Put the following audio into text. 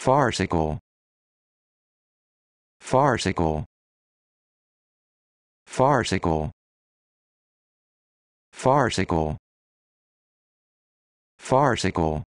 farcical farcical farcical farcical farcical